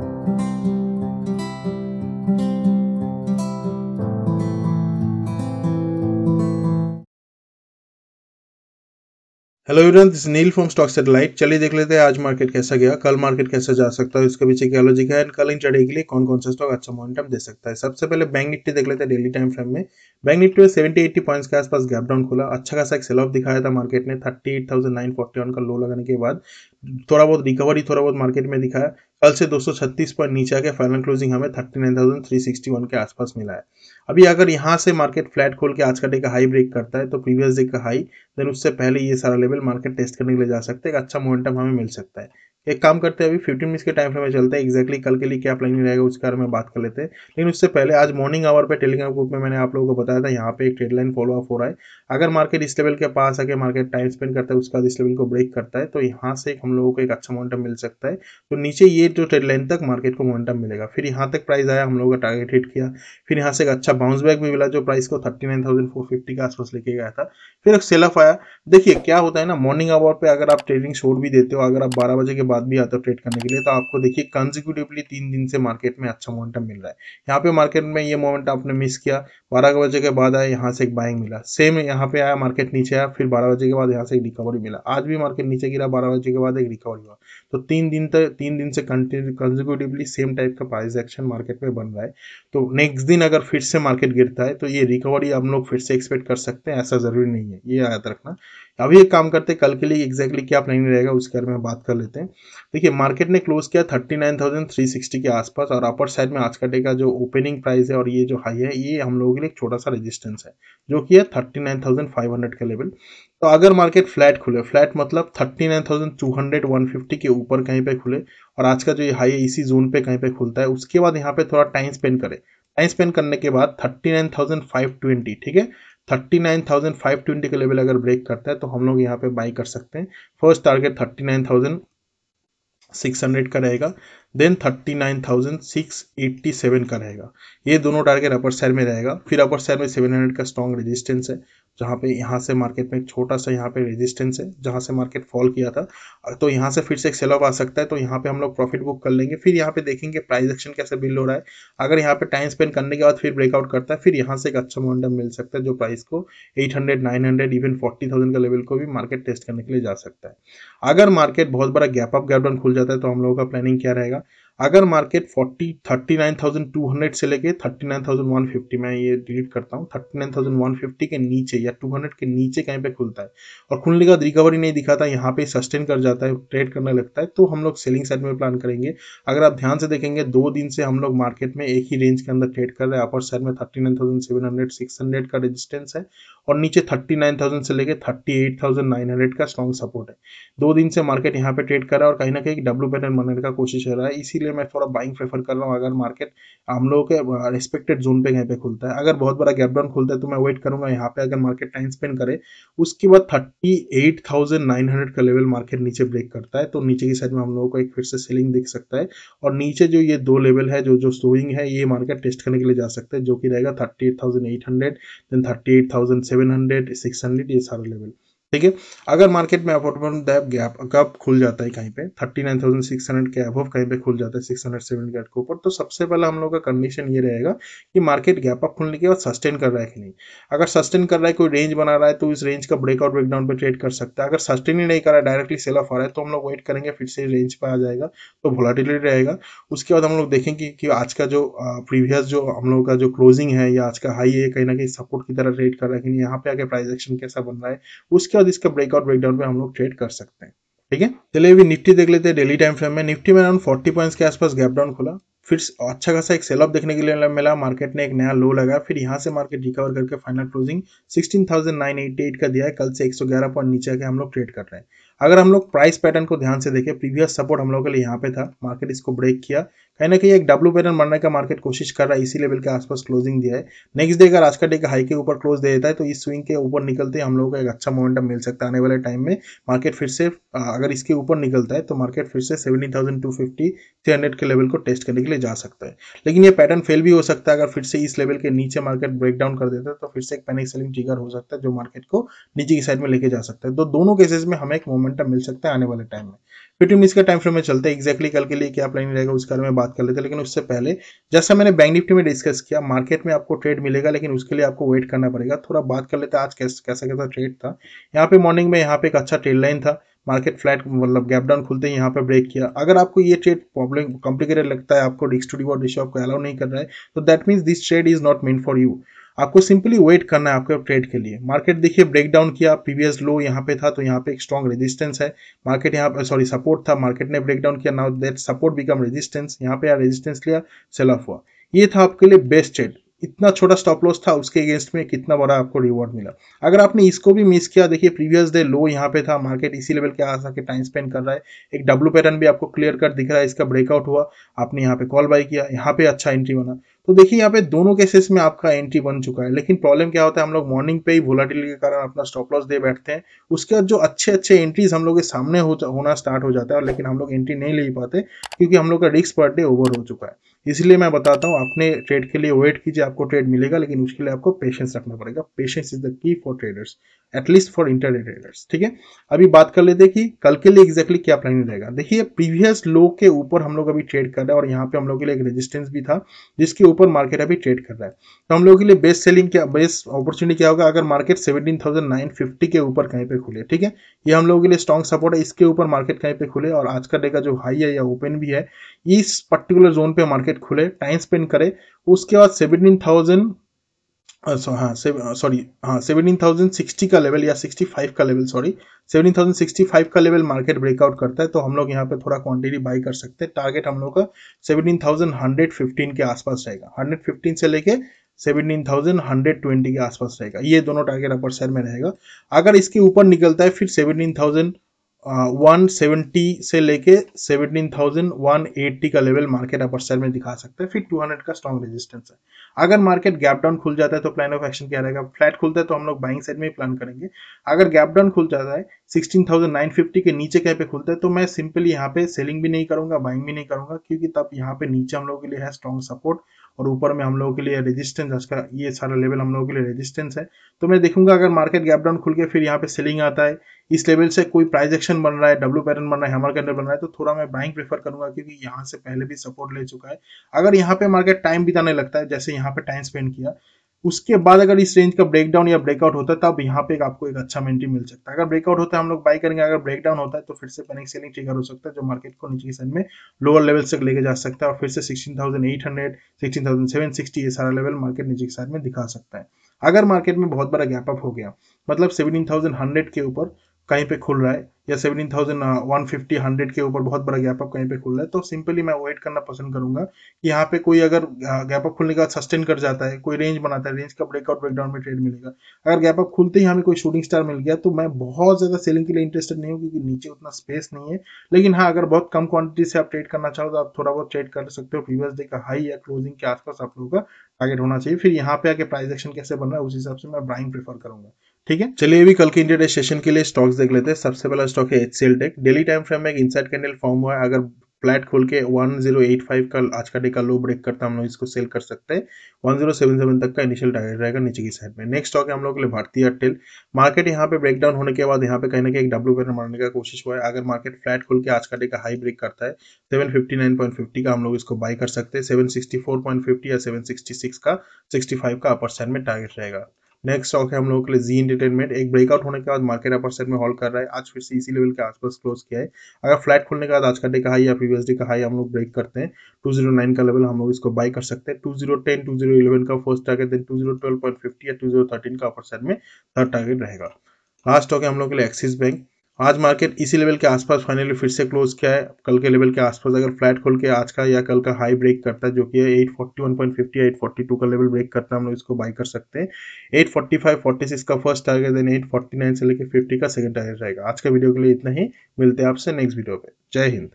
hello everyone this Neel from stock satellite चलिए देख लेते हैं आज मार्केट कैसा गया कल मार्केट कैसा जा सकता है उसके पीछे क्या लॉजिक है कल इन चढ़े के लिए कौन कौन सा स्टॉक अच्छा मोमेंटम दे सकता है सबसे पहले बैंक निफ्टी देख लेते हैं डेली टाइम फ्रेम में बैंक निफ्टी में सेवेंटी एट्टी पॉइंट्स के आसपास गैप डाउन खुला अच्छा खासा एक सेल ऑफ दिखाया था मार्केट ने thirty eight thousand nine forty one का लो लगाने के बाद थोड़ा बहुत रिकवरी थोड़ा बहुत मार्केट में दिखाया कल से 236 पर नीचे आके फाइनल क्लोजिंग हमें 39,361 के आसपास मिला है अभी अगर यहाँ से मार्केट फ्लैट खोल के आज का डे का हाई ब्रेक करता है तो प्रीवियस डे का हाई देन उससे पहले ये सारा लेवल मार्केट टेस्ट करने के लिए जा सकता है अच्छा मोमेंटम हमें मिल सकता है एक काम करते हैं अभी फिफ्टीन मिनट्स के टाइम फ्रेम में चलते हैं एक्जैक्टली कल के लिए क्या प्लानिंग रहेगा उसके बारे में बात कर लेते हैं लेकिन उससे पहले आज मॉर्निंग आवर पे टेलीग्राम ग्रुप में मैंने आप लोगों को बताया था यहाँ पे एक ट्रेड लाइन फॉलो अप हो रहा है अगर मार्केट इस लेवल के पास आके मार्केट टाइम स्पेंड करता है उसका इस लेवल को ब्रेक करता है तो यहाँ से हम लोगों को एक अच्छा मोमेंटम मिल सकता है तो नीचे ये जो ट्रेड लाइन तक मार्केट को मोमेंटम मिलेगा फिर यहाँ तक प्राइस आया हम लोगों का टारगेट हिट किया फिर यहाँ से एक अच्छा बाउंस बैक भी मिला जो प्राइस को thirty nine thousand four fifty के आसपास लेके गया था फिर एक सेल ऑफ आया देखिए क्या होता है ना मॉर्निंग आवर पे अगर आप ट्रेडिंग शोर भी देते हो अगर आप बारह बजे के बाद भी आते हो ट्रेड करने के लिए तो आपको देखिए कंजिक्यूटिवली तीन दिन से मार्केट में अच्छा मोमेंटम मिल रहा है यहाँ पे मार्केट में ये मोमेंट आपने मिस किया बारह बजे के बाद आया यहाँ से एक बाइंग मिला सेम यहाँ पे आया मार्केट नीचे आया फिर बारह बजे के बाद यहाँ से एक रिकवरी मिला आज भी मार्केट नीचे गिरा बारह बजे के बाद एक रिकवरी हुआ तो तीन दिन तक तीन दिन से कंजिक्यूटिवली सेम टाइप का प्राइस एक्शन मार्केट में बन रहा है तो नेक्स्ट दिन अगर फिर से मार्केट गिरता है तो ये रिकवरी हम लोग फिर से एक्सपेक्ट कर सकते हैं ऐसा ज़रूरी नहीं है ये याद रखना अभी एक काम करते हैं कल के लिए एग्जैक्टली क्या प्लानिंग रहेगा उसके बारे में बात कर लेते हैं देखिए मार्केट ने क्लोज किया 39,360 के आसपास और अपर साइड में आज का डे का जो ओपनिंग प्राइस है और ये जो हाई है ये हम लोगों के लिए एक छोटा सा रेजिस्टेंस है जो कि है 39,500 का लेवल तो अगर मार्केट फ्लैट खुले फ्लैट मतलब 39,200 150 के ऊपर कहीं पे खुले और आज का जो ये हाई है इसी जोन पे कहीं पे खुलता है उसके बाद यहाँ पे थोड़ा टाइम स्पेंड करें टाइम स्पेंड करने के बाद ट्वेंटी ठीक है thirty nine thousand five twenty के लेवल अगर ब्रेक करता है तो हम लोग यहाँ पे बाई कर सकते हैं first target thirty nine thousand six hundred का रहेगा देन 39,687 का रहेगा ये दोनों टारगेट अपर साइड में रहेगा फिर अपर साइड में 700 का स्ट्रॉन्ग रेजिस्टेंस है जहाँ पे यहाँ से मार्केट में एक छोटा सा यहाँ पे रेजिस्टेंस है जहाँ से मार्केट फॉल किया था तो यहाँ से फिर से एक सेल ऑफ आ सकता है तो यहाँ पे हम लोग प्रॉफिट बुक कर लेंगे फिर यहाँ पे देखेंगे प्राइस एक्शन कैसे बिल्ड हो रहा है अगर यहाँ पे टाइम स्पेंड करने के बाद फिर ब्रेकआउट करता है फिर यहाँ से एक अच्छा मोमेंटम मिल सकता है जो प्राइस को eight hundred nine hundred even forty thousand का लेवल को भी मार्केट टेस्ट करने के लिए जा सकता है अगर मार्केट बहुत बड़ा गैप अप गैप डाउन खुल जाता है तो हम लोगों का प्लानिंग क्या रहेगा अगर मार्केट 40 39,200 से लेके 39,150 मैं ये डिलीट करता हूँ 39,150 के नीचे या 200 के नीचे कहीं पे खुलता है और खुलने के बाद रिकवरी नहीं दिखाता यहाँ पे सस्टेन कर जाता है ट्रेड करने लगता है तो हम लोग सेलिंग साइड में प्लान करेंगे अगर आप ध्यान से देखेंगे दो दिन से हम लोग मार्केट में एक ही रेंज के अंदर ट्रेड कर रहे हैं अपर साइड में thirty nine thousand seven hundred six hundred का रेजिस्टेंस है और नीचे थर्टी नाइन थाउजेंड से लेकर thirty eight thousand nine hundred का स्ट्रॉन्ग सपोर्ट है दो दिन से मार्केट यहाँ पे ट्रेड कर रहा है और कहीं ना कहीं डब्ल्यू पैटर्न बनाने का कोशिश कर रहा है इसीलिए इसलिए मैं थोड़ा बाइंग प्रेफर कर रहा हूँ अगर मार्केट हम लोगों के रिस्पेक्टेड जोन पे कहीं पे खुलता है अगर बहुत बड़ा गैप डाउन खुलता है तो मैं वेट करूंगा यहाँ पे अगर मार्केट टाइम स्पेंड करे उसके बाद थर्टी का लेवल मार्केट नीचे ब्रेक करता है तो नीचे की साइड में हम लोगों को एक फिर से सेलिंग दिख सकता है और नीचे जो ये दो लेवल है जो जो स्लोइंग है ये मार्केट टेस्ट करने के लिए जा सकता है जो कि रहेगा thirty eight thousand eight hundred then thirty eight thousand seven hundred six hundred ये सारा लेवल ठीक है अगर मार्केट में अफोर्डेबल दैप गैप कब खुल जाता है कहीं पे thirty nine thousand six hundred के अबव कहीं पे खुल जाता है सिक्स हंड्रेड सेवन के ऊपर तो सबसे पहला हम लोग का कंडीशन ये रहेगा कि मार्केट गैप अप खुलने के बाद सस्टेन कर रहा है कि नहीं अगर सस्टेन कर रहा है कोई रेंज बना रहा है तो इस रेंज का ब्रेकआउट ब्रेकडाउन पर ट्रेड कर सकता है अगर सस्टेन ही नहीं कर रहा डायरेक्टली सेल ऑफ आ रहा है तो हम लोग वेट करेंगे फिर से रेंज पर आ जाएगा तो वोलाटिलिटी रहेगा उसके बाद हम लोग देखेंगे कि आज का जो प्रीवियस जो हम लोग का जो क्लोजिंग है या आज का हाई है कहीं ना कहीं सपोर्ट की तरह ट्रेड कर रहा है कि नहीं यहाँ पे आगे प्राइस एक्शन कैसा बन रहा है उसके बाद बाद इसके ब्रेकआउट ब्रेकडाउन पे हम लोग ट्रेड कर सकते हैं ठीक है चलिए अभी निफ्टी देख लेते हैं डेली टाइम फ्रेम में निफ्टी में अराउंड फोर्टी पॉइंट्स के आसपास गैप डाउन खुला फिर अच्छा खासा एक सेल ऑफ देखने के लिए मिला मार्केट ने एक नया लो लगा फिर यहाँ से मार्केट रिकवर करके फाइनल क्लोजिंग सिक्सटीन का दिया है कल से एक पॉइंट नीचे आके हम लोग ट्रेड कर रहे हैं अगर हम लोग प्राइस पैटर्न को ध्यान से देखें प्रीवियस सपोर्ट हम लोग के लिए यहाँ पे था मार्केट इसको ब्रेक किया कहीं ना कहीं एक डब्ल्यू पैटर्न बनने का मार्केट कोशिश कर रहा है इसी लेवल के आसपास क्लोजिंग दिया है नेक्स्ट डे अगर आज का डे का हाई के ऊपर क्लोज दे देता है तो इस स्विंग के ऊपर निकलते हम लोग को एक अच्छा मोमेंटम मिल सकता है आने वाले टाइम में मार्केट फिर से अगर इसके ऊपर निकलता है तो मार्केट फिर से seventy thousand two fifty three hundred के लेवल को टेस्ट करने के लिए जा सकता है लेकिन ये पैटर्न फेल भी हो सकता है अगर फिर से इस लेवल के नीचे मार्केट ब्रेकडाउन कर देता है तो फिर से एक पैनिक सेलिंग ट्रिगर हो सकता है जो मार्केट को नीचे की साइड में लेके जा सकता है तो दोनों केसेस में हमें एक मोमेंट मोमेंटम मिल सकता है आने वाले टाइम में फिफ्टी मिनट्स का टाइम फ्रेम में चलते हैं एक्जैक्टली कल के लिए क्या प्लानिंग रहेगा उस बारे में बात कर लेते हैं लेकिन उससे पहले जैसा मैंने बैंक निफ्टी में डिस्कस किया मार्केट में आपको ट्रेड मिलेगा लेकिन उसके लिए आपको वेट करना पड़ेगा थोड़ा बात कर लेते हैं आज कैसा कैसा कैसा ट्रेड था यहाँ पे मॉर्निंग में यहाँ पे एक अच्छा ट्रेड लाइन था मार्केट फ्लैट मतलब गैप डाउन खुलते हैं यहाँ पर ब्रेक किया अगर आपको ये ट्रेड प्रॉब्लम कॉम्प्लिकेटेड लगता है आपको रिक्स टू रिवॉर्ड रेशियो आपको अलाउ नहीं कर रहा है तो that means this trade is not meant for you आपको सिंपली वेट करना है आपके ट्रेड के लिए मार्केट देखिए ब्रेक डाउन किया प्रीवियस लो यहाँ पे था तो यहाँ पे एक स्ट्रॉन्ग रेजिस्टेंस है मार्केट यहाँ पे सॉरी सपोर्ट था मार्केट ने ब्रेकडाउन किया now that support become resistance यहाँ पे रेजिस्टेंस लिया सेल ऑफ हुआ ये था आपके लिए बेस्ट ट्रेड इतना छोटा स्टॉप लॉस था उसके अगेंस्ट में कितना बड़ा आपको रिवॉर्ड मिला अगर आपने इसको भी मिस किया देखिए प्रीवियस डे लो यहाँ पे था मार्केट इसी लेवल के आस आके टाइम स्पेंड कर रहा है एक डब्लू पैटर्न भी आपको क्लियर कट दिख रहा है इसका ब्रेकआउट हुआ आपने यहाँ पे कॉल बाई किया यहाँ पे अच्छा एंट्री बना तो देखिए यहाँ पे दोनों केसेस में आपका एंट्री बन चुका है लेकिन प्रॉब्लम क्या होता है हम लोग मॉर्निंग पे ही वोलाटिलिटी के कारण अपना स्टॉप लॉस दे बैठते हैं उसके बाद जो अच्छे अच्छे एंट्रीज हम लोग के सामने हो, होना स्टार्ट हो जाता है और लेकिन हम लोग एंट्री नहीं ले पाते क्योंकि हम लोग का रिस्क पर डे ओवर हो चुका है इसलिए मैं बताता हूँ अपने ट्रेड के लिए वेट कीजिए आपको ट्रेड मिलेगा लेकिन उसके लिए आपको पेशेंस रखना पड़ेगा patience is the key for traders at least for inter traders ठीक है अभी बात कर लेते हैं कि कल के लिए एग्जैक्टली क्या प्लानिंग रहेगा देखिए प्रीवियस लो के ऊपर हम लोग अभी ट्रेड कर रहे हैं और यहाँ पे हम लोग के लिए एक रेजिस्टेंस भी था जिसके ऊपर मार्केट अभी ट्रेड कर रहा है तो हम लोग के लिए बेस्ट सेलिंग क्या बेस्ट अपॉर्चुनिटी क्या होगा अगर मार्केट फिफ्टी के ऊपर कहीं पे खुले ठीक है ये हम लोगों के लिए स्ट्रॉन्ग सपोर्ट है इसके ऊपर मार्केट कहीं पे खुले और आज का डे का जो हाई है या ओपन भी है इस पर्टिकुलर जोन पे मार्केट खुले टाइम स्पेंड करे उसके बाद सेवेंटीन थाउजेंड सॉरी uh, हाँ सेवनटीन थाउजेंड सिक्सटी का लेवल या सिक्सटी फाइव का level sorry seventeen thousand sixty five का लेवल मार्केट ब्रेकआउट करता है तो हम लोग यहाँ पे थोड़ा क्वांटिटी बाई कर सकते हैं टारगेट हम लोग का सेवनटीन थाउजेंड हंड्रेड फिफ्टीन के आसपास रहेगा हंड्रेड फिफ्टीन से लेके सेवनटीन थाउजेंड हंड्रेड ट्वेंटी के आसपास रहेगा ये दोनों टारगेट अपर शेयर में रहेगा अगर इसके ऊपर निकलता है फिर सेवनटीन थाउजेंड वन सेवेंटी से लेके सेवनटीन थाउजेंड वन एट्टी का लेवल मार्केट अपर साइड में दिखा सकते हैं फिर टू हंड्रेड का स्ट्रॉन्ग रेजिस्टेंस है अगर मार्केट गैप डाउन खुल जाता है तो प्लान ऑफ एक्शन क्या रहेगा फ्लैट खुलता है तो हम लोग बाइंग साइड में ही प्लान करेंगे अगर गैप डाउन खुल जाता है सिक्सटीन थाउजेंड नाइन फिफ्टी के नीचे कहीं पे खुलता है तो मैं सिंपली यहाँ पे सेलिंग भी नहीं करूंगा बाइंग भी नहीं करूंगा क्योंकि तब यहाँ पे नीचे हम लोग के लिए है स्ट्रॉन्ग सपोर्ट और ऊपर में हम लोगों के लिए रेजिस्टेंस का ये सारा लेवल हम लोगों के लिए रेजिस्टेंस है तो मैं देखूंगा अगर मार्केट गैप डाउन खुल के फिर यहाँ पे सेलिंग आता है इस लेवल से कोई प्राइस एक्शन बन रहा है डब्ल्यू पैटर्न बन रहा है हमारे कैंडल बन रहा है तो थोड़ा मैं बाइंग प्रेफर करूंगा क्योंकि यहाँ से पहले भी सपोर्ट ले चुका है अगर यहाँ पे मार्केट टाइम बिताने लगता है जैसे यहाँ पे टाइम स्पेंड किया उसके बाद अगर इस रेंज का ब्रेकडाउन या ब्रेकआउट होता है तब यहाँ पे एक आपको एक अच्छा मेंट्री मिल सकता है अगर ब्रेकआउट होता है हम लोग बाई करेंगे अगर ब्रेकडाउन होता है तो फिर से पैनिक सेलिंग ट्रिगर हो सकता है जो मार्केट को नीचे की साइड में लोअर लेवल तक लेके जा सकता है और फिर से sixteen thousand eight hundred sixteen thousand seven sixty ये सारा लेवल मार्केट नीचे की साइड में दिखा सकता है अगर मार्केट में बहुत बड़ा गैप अप हो गया मतलब सेवनटीन थाउजेंड हंड्रेड के ऊपर कहीं पे खुल रहा है या seventeen thousand one fifty hundred के ऊपर बहुत बड़ा गैप अप कहीं पे खुल रहा है तो सिंपली मैं वेट करना पसंद करूंगा कि यहाँ पे कोई अगर गैप uh, अप खुलने के बाद सस्टेन कर जाता है कोई रेंज बनाता है रेंज का ब्रेकआउट ब्रेकडाउन में ट्रेड मिलेगा अगर गैप अप खुलते ही हमें कोई शूटिंग स्टार मिल गया तो मैं बहुत ज़्यादा सेलिंग के लिए इंटरेस्टेड नहीं हूँ क्योंकि नीचे उतना स्पेस नहीं है लेकिन हाँ अगर बहुत कम क्वांटिटी से आप ट्रेड करना चाहो तो आप थोड़ा बहुत ट्रेड कर सकते हो प्रीवियस डे का हाई या क्लोजिंग के आसपास आप लोगों का टारगेट होना चाहिए फिर यहाँ पे आके प्राइस एक्शन कैसे बन रहा है उस हिसाब से मैं ब्राइंग प्रीफर करूंगा ठीक है चलिए भी कल के इंडिया डे सेशन के लिए स्टॉक्स देख लेते हैं सबसे पहला स्टॉक है H tech daily time frame में एक इनसाइड कैंडल फॉर्म हुआ है अगर फ्लैट खोल के 1085 का आज का डे का लो ब्रेक करता हम लोग इसको सेल कर सकते हैं 1077 तक का इनिशियल टारगेट रहेगा नीचे की साइड में नेक्स्ट स्टॉक है हम लोग के लिए भारतीय एयरटेल मार्केट यहाँ पे ब्रेकडाउन होने के बाद यहाँ पे कहीं ना कहीं एक डब्लू पैटर्न मारने का कोशिश हुआ है अगर मार्केट फ्लैट खोल के आज का डे का हाई ब्रेक करता है सेवन का हम लोग इसको बाई कर सकते हैं सेवन या सेवन का सिक्सटी का अपर साइड में टारगेट रहेगा नेक्स्ट स्टॉक है हम लोगों के लिए जी इंटरटेनमेंट एक ब्रेकआउट होने के बाद मार्केट अपर साइड में हॉल्ड कर रहा है आज फिर से इसी लेवल के आसपास क्लोज किया है अगर फ्लैट खुलने के बाद आज का डे का हाई या प्रीवियस डे का हाई हम लोग ब्रेक करते हैं टू जीरो नाइन का लेवल हम लोग इसको बाय कर सकते हैं two zero ten two zero eleven का first target then two zero twelve point fifty या टू जीरो थर्टीन का अपर साइड में थर्ड टारगेट रहेगा लास्ट स्टॉक है हम लोग के लिए एक्सिस बैंक आज मार्केट इसी लेवल के आसपास फाइनली फिर से क्लोज किया है कल के लेवल के आसपास अगर फ्लैट खोल के आज का या कल का हाई ब्रेक करता है जो कि है eight forty one point fifty eight forty two का लेवल ब्रेक करता है हम लोग इसको बाई कर सकते हैं eight forty five forty six का first target then eight forty nine से लेकर फिफ्टी का सेकंड टारगेट रहेगा आज का वीडियो के लिए इतना ही मिलते हैं आपसे नेक्स्ट वीडियो पर जय हिंद